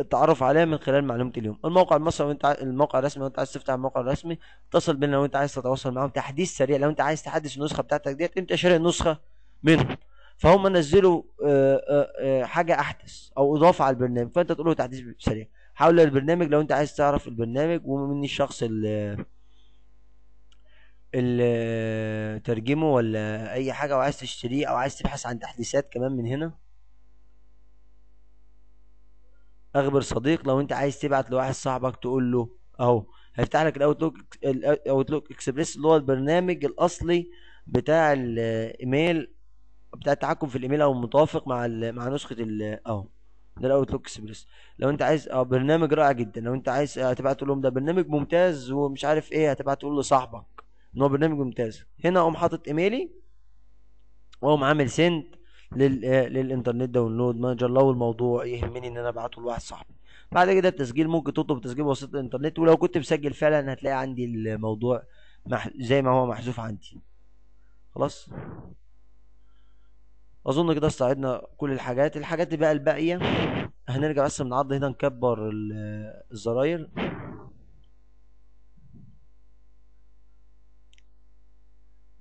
التعرف عليها من خلال معلومة اليوم الموقع المصري وانت عايز الموقع الرسمي لو انت عايز تفتح الموقع الرسمي اتصل بينا لو انت عايز تتواصل معاهم تحديث سريع لو انت عايز تحدث النسخة بتاعتك ديت انت شاري النسخه منهم فهم نزلوا آه، آه، آه، حاجه احدث او اضافه على البرنامج فانت تقول له تحديث سريع حول البرنامج لو انت عايز تعرف البرنامج ومن الشخص اللي اللي ترجمه ولا اي حاجه وعايز تشتريه او عايز تبحث عن تحديثات كمان من هنا اخبر صديق لو انت عايز تبعت لواحد صاحبك تقول له اهو هيفتح لك الاوتلوك الاوتلوك اكسبريس اللي هو البرنامج الاصلي بتاع الايميل بتاع التحكم في الايميل او متوافق مع مع نسخه اهو ده الاوت لوك اكسبريس لو انت عايز اه برنامج رائع جدا لو انت عايز أه، هتبعت تقول لهم ده برنامج ممتاز ومش عارف ايه هتبعت تقول لصاحبك ان هو برنامج ممتاز هنا اقوم حاطط ايميلي واقوم عامل سند لل آه، للانترنت داونلود مانجر لو الموضوع يهمني ان انا ابعته لواحد صاحبي بعد كده التسجيل ممكن تطلب تسجيل بواسطه الانترنت ولو كنت مسجل فعلا هتلاقي عندي الموضوع زي ما هو محذوف عندي خلاص اظن كده استعدنا كل الحاجات الحاجات دي بقى الباقيه هنرجع بس من عرض هنا نكبر الزراير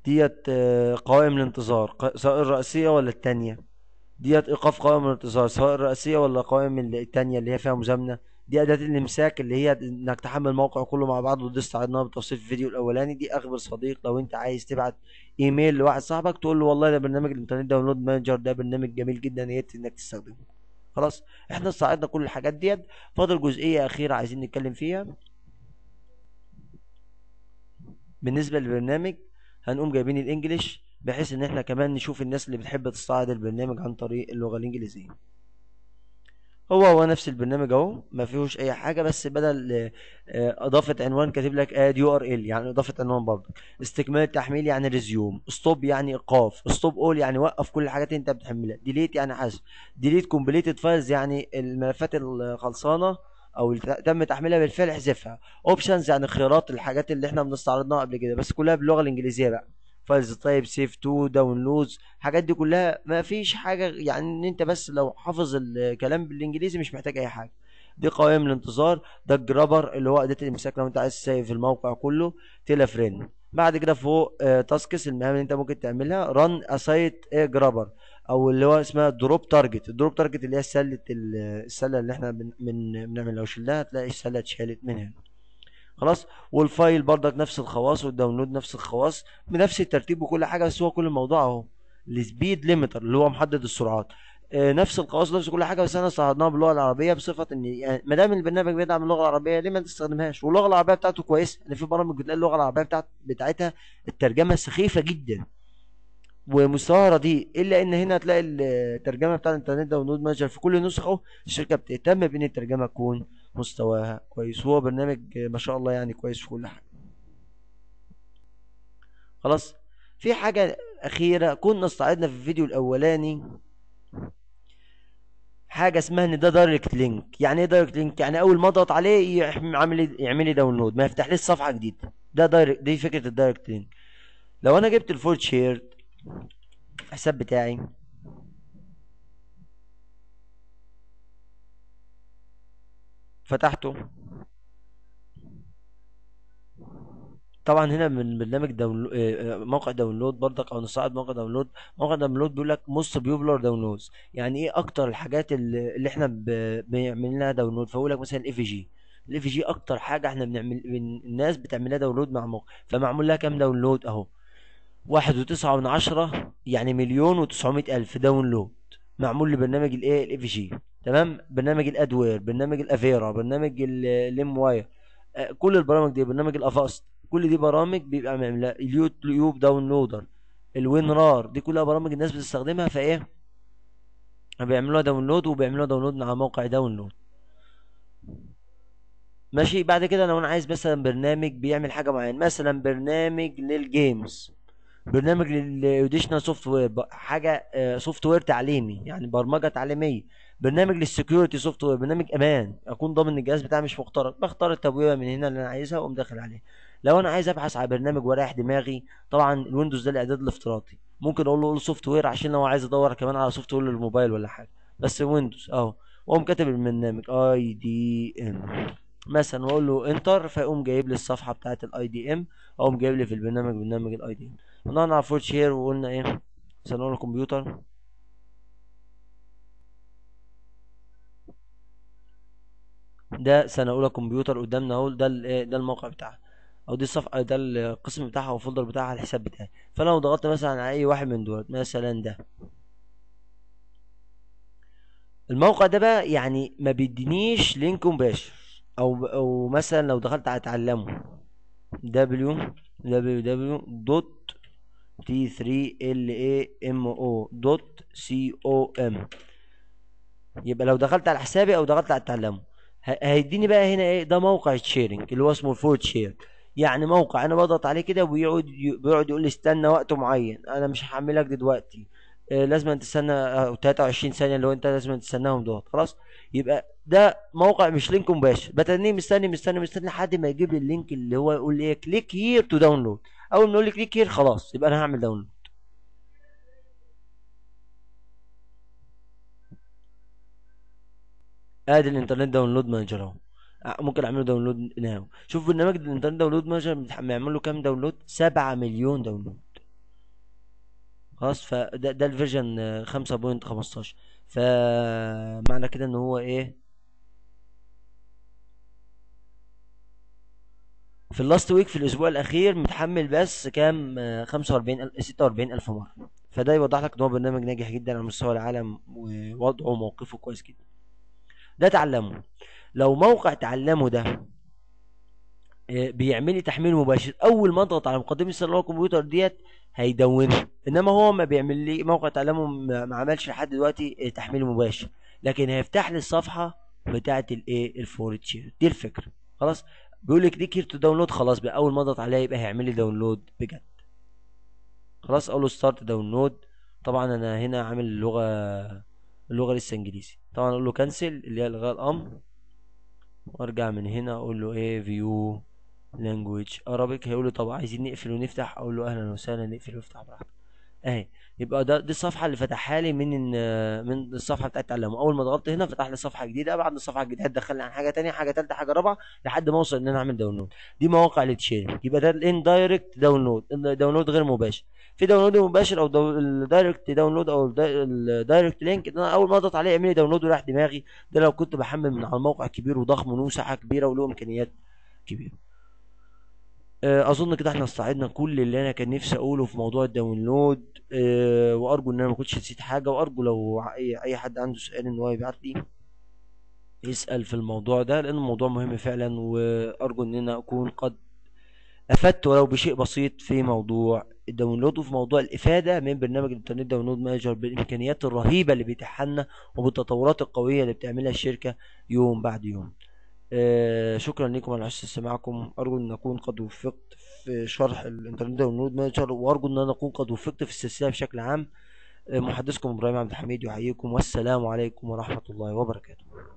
ديت آه، قوائم الانتظار سواء الرئيسيه ولا التانية ديت ايقاف قوائم الانتظار سواء الرئيسيه ولا قوائم التانية اللي هي فيها مزامنه دي اداه الامساك اللي هي انك تحمل موقع كله مع بعض وتدوس على النار في الفيديو الاولاني دي اخبر صديق لو انت عايز تبعت ايميل لواحد صاحبك تقول له والله ده برنامج الانترنت داونلود مانجر ده برنامج جميل جدا يا ريت انك تستخدمه خلاص احنا صعدنا كل الحاجات ديت فاضل جزئيه اخيره عايزين نتكلم فيها بالنسبه للبرنامج هنقوم جايبين الانجليش بحيث ان احنا كمان نشوف الناس اللي بتحب تصعد البرنامج عن طريق اللغه الانجليزيه هو هو نفس البرنامج اهو ما فيهوش اي حاجه بس بدل آه، اضافه عنوان كاتب لك اد آه، يو ار ال يعني اضافه عنوان بابليك استكمال التحميل يعني ريزيوم ستوب يعني ايقاف ستوب اول يعني وقف كل الحاجات انت بتحملها ديليت يعني حذف ديليت كومبليتد فايلز يعني الملفات الخلصانه او تم تحميلها بالفعل حذفها اوبشنز يعني خيارات الحاجات اللي احنا بنستعرضها قبل كده بس كلها باللغه الانجليزيه بقى فايلز تايب سيف تو داونلودز الحاجات دي كلها ما فيش حاجه يعني ان انت بس لو حافظ الكلام بالانجليزي مش محتاج اي حاجه دي قوائم الانتظار ده الجرابر اللي هو اداه الامساك لو انت عايز تسيف الموقع كله تيلا فريند بعد كده فوق آه تاسكس المهام اللي انت ممكن تعملها ران اسايت جرابر او اللي هو اسمها دروب تارجت الدروب تارجت اللي هي سله السله اللي احنا بنعمل لو شلناها تلاقي السله اتشالت من هنا خلاص والفايل برضك نفس الخواص والداونلود نفس الخواص بنفس الترتيب وكل حاجه بس هو كل الموضوع اهو السبيد ليميتر اللي هو محدد السرعات آه نفس الخواص نفس كل حاجه بس انا استعرضناها باللغه العربيه بصفه ان يعني ما دام البرنامج بيدعم اللغه العربيه ليه ما تستخدمهاش واللغه العربيه بتاعته كويسه ان في برامج بتلاقي اللغه العربيه بتاعت بتاعتها الترجمه سخيفه جدا ومستواها دي الا ان هنا هتلاقي الترجمة بتاع الانترنت داونلود مانجر في كل نسخه الشركة بتهتم بان الترجمة تكون مستواها كويس هو برنامج ما شاء الله يعني كويس في كل حاجة خلاص في حاجة اخيرة كنا استعرضنا في الفيديو الاولاني حاجه اسمها ان ده دايركت لينك يعني ايه دايركت لينك يعني اول ما اضغط عليه يعمل يعمل لي داونلود ما يفتحليش صفحه جديده ده دايركت دي فكره الدايركت لينك لو انا جبت الفول شيرت الحساب بتاعي فتحته طبعا هنا من برنامج داونلود آه، آه، موقع داونلود برضك او نصاعد موقع داونلود موقع داونلود بيقول لك موست بيوبلر داونلودز يعني ايه اكتر الحاجات اللي احنا بنعمل لها داونلود فاقول لك مثلا الاي في جي الاي في جي اكتر حاجه احنا بنعمل الناس بتعمل لها داونلود مع موقع فمعمول لها كام داونلود اهو واحد وتسعة من عشرة يعني مليون وتسعمائة ألف داونلود معمول لبرنامج الـ الاف جي تمام برنامج الادوير برنامج الافيرا برنامج الليم واير آه، كل البرامج دي برنامج الافاست كل دي برامج بيبقى معمله اليوتيوب داونلودر الوين رار دي كلها برامج الناس بتستخدمها فايه بيعملوها داونلود وبيعملوها داونلود على موقع داونلود ماشي بعد كده لو انا عايز مثلا برنامج بيعمل حاجه معينه مثلا برنامج للجيمز برنامج للاديشنال سوفت وير حاجه آه، سوفت وير تعليمي يعني برمجه تعليميه برنامج للسكيورتي سوفت وير برنامج امان اكون ضامن ان الجهاز بتاعي مش مخترق بختار التبويبه من هنا اللي انا عايزها واقوم داخل عليها لو انا عايز ابحث على برنامج واريح دماغي طبعا الويندوز ده الاعداد الافتراضي ممكن اقول له قول سوفت وير عشان لو عايز ادور كمان على سوفت وير للموبايل ولا حاجه بس ويندوز اهو واقوم كاتب البرنامج اي دي ام مثلا واقول له انتر فيقوم جايب لي الصفحه بتاعه الاي دي ام اقوم جايب لي في البرنامج برنامج الاي دي ام قلنا على فوت شير وقلنا ايه مثلا نقول الكمبيوتر ده سنه اولى كمبيوتر قدامنا اهو ده إيه، ده الموقع بتاعها او دي الصفحه ده القسم بتاعها او الفولدر بتاعها الحساب بتاعي فلو لو ضغطت مثلا على اي واحد من دول مثلا ده الموقع ده بقى يعني ما بيدينيش لينك مباشر او او مثلا لو دخلت على اتعلمه www.t3lamo.com ام يبقي لو دخلت على حسابي او دخلت على اتعلمه هيديني بقى هنا ايه ده موقع الشيرنج اللي هو اسمه الفود شير يعني موقع انا بضغط عليه كده وبيقعد بيقعد يقول لي استنى وقت معين انا مش هحملك دلوقتي آه، لازم تستنى 23 آه، ثانيه اللي هو انت لازم تستناهم دول خلاص يبقى ده موقع مش لينك مباشر بتنيه مستني مستني مستني لحد ما يجيب لي اللينك اللي هو يقول لي كليك هير تو داونلود اول ما يقول لي كليك هير خلاص يبقى انا هعمل داونلود ادي الانترنت داونلود مانجر اهو آه، ممكن اعمله داونلود ناو شوف برنامج الانترنت داونلود مانجر بيعمل له كام داونلود 7 مليون داونلود خلاص فده ده الفيرجن 5.15 فمعنى كده ان هو ايه في اللاست ويك في الاسبوع الاخير متحمل بس كام 45 46 الف مره فده يوضح لك ان هو برنامج ناجح جدا على مستوى العالم ووضعه وموقفه كويس جدا ده تعلمه لو موقع تعلمه ده بيعمل لي تحميل مباشر اول ما اضغط على مقدمه السيرفر الكمبيوتر ديت هيدونها انما هو ما بيعمل لي موقع تعلمه ما عملش لحد دلوقتي تحميل مباشر لكن هيفتح لي الصفحه بتاعه الايه شير دي الفكره خلاص بيقول لي كليك كير تو داونلود خلاص بقى اول ما اضغط عليها يبقى هيعمل لي داونلود بجد خلاص اقول له ستارت داونلود طبعا انا هنا عامل اللغه اللغه لسه انجليزي طبعا اقول له كنسل اللي هي الغاء الامر وارجع من هنا اقول له ايه فيو لانجويج ارابيك هيقول له طب عايزين نقفل ونفتح اقول له اهلا وسهلا نقفل ونفتح براحتك اهي يبقى ده دي الصفحه اللي فتحها لي من من الصفحه بتاعت التعلم اول ما ضغطت هنا فتح لي صفحه جديده بعد الصفحه الجديده دخلني عن حاجه ثانيه حاجه ثالثه حاجه رابعه لحد ما اوصل ان انا اعمل داونلود دي مواقع للتشيرنج يبقى ده الان دايركت داونلود داونلود غير مباشر في داونلود مباشر او دو... الدايركت داونلود او الدايركت لينك ده انا اول ما اضغط عليه يعمل لي داونلود وراح دماغي ده لو كنت بحمل من على موقع كبير وضخم وله كبيره وله امكانيات كبيره آه، اظن كده احنا استعدنا كل اللي انا كان نفسي اقوله في موضوع الداونلود آه، وارجو ان انا ما كنتش نسيت حاجه وارجو لو اي حد عنده سؤال ان هو يبعت لي يسال في الموضوع ده لان الموضوع مهم فعلا وارجو ان انا اكون قد افدت ولو بشيء بسيط في موضوع الداونلود وفي موضوع الافاده من برنامج الانترنت داونلود مانجر بالامكانيات الرهيبه اللي بيتيحها لنا وبالتطورات القويه اللي بتعملها الشركه يوم بعد يوم آه، شكرا لكم على حسن استماعكم ارجو ان اكون قد وفقت في شرح الانترنت والنود مانجر وارجو ان انا اكون قد وفقت في السلسله بشكل عام آه، محدثكم ابراهيم عبد الحميد يحييكم والسلام عليكم ورحمه الله وبركاته